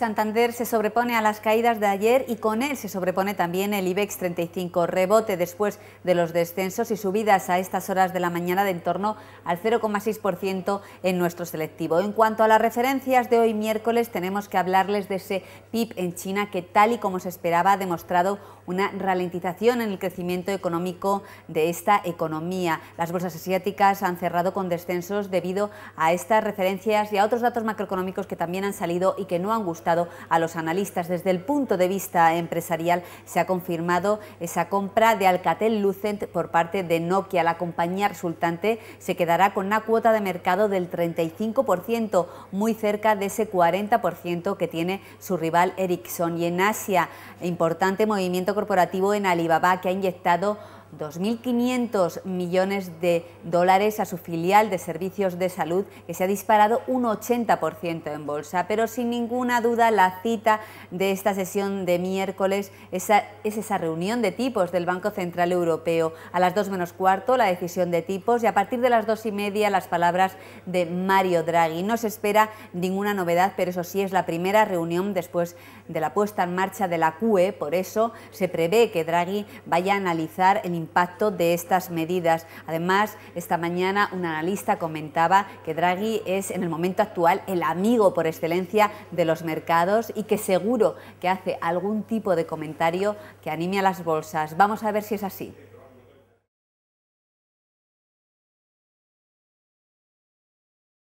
Santander se sobrepone a las caídas de ayer y con él se sobrepone también el IBEX 35, rebote después de los descensos y subidas a estas horas de la mañana de en torno al 0,6% en nuestro selectivo. En cuanto a las referencias de hoy miércoles, tenemos que hablarles de ese PIB en China que tal y como se esperaba ha demostrado una ralentización en el crecimiento económico de esta economía. Las bolsas asiáticas han cerrado con descensos debido a estas referencias y a otros datos macroeconómicos que también han salido y que no han gustado a los analistas. Desde el punto de vista empresarial se ha confirmado esa compra de Alcatel Lucent por parte de Nokia. La compañía resultante se quedará con una cuota de mercado del 35%, muy cerca de ese 40% que tiene su rival Ericsson. Y en Asia, importante movimiento corporativo en Alibaba que ha inyectado 2.500 millones de dólares a su filial de servicios de salud, que se ha disparado un 80% en bolsa. Pero sin ninguna duda la cita de esta sesión de miércoles es esa reunión de tipos del Banco Central Europeo. A las 2 menos cuarto la decisión de tipos y a partir de las 2 y media las palabras de Mario Draghi. No se espera ninguna novedad, pero eso sí es la primera reunión después de la puesta en marcha de la CUE, Por eso se prevé que Draghi vaya a analizar en impacto de estas medidas. Además, esta mañana un analista comentaba que Draghi es en el momento actual el amigo por excelencia de los mercados y que seguro que hace algún tipo de comentario que anime a las bolsas. Vamos a ver si es así.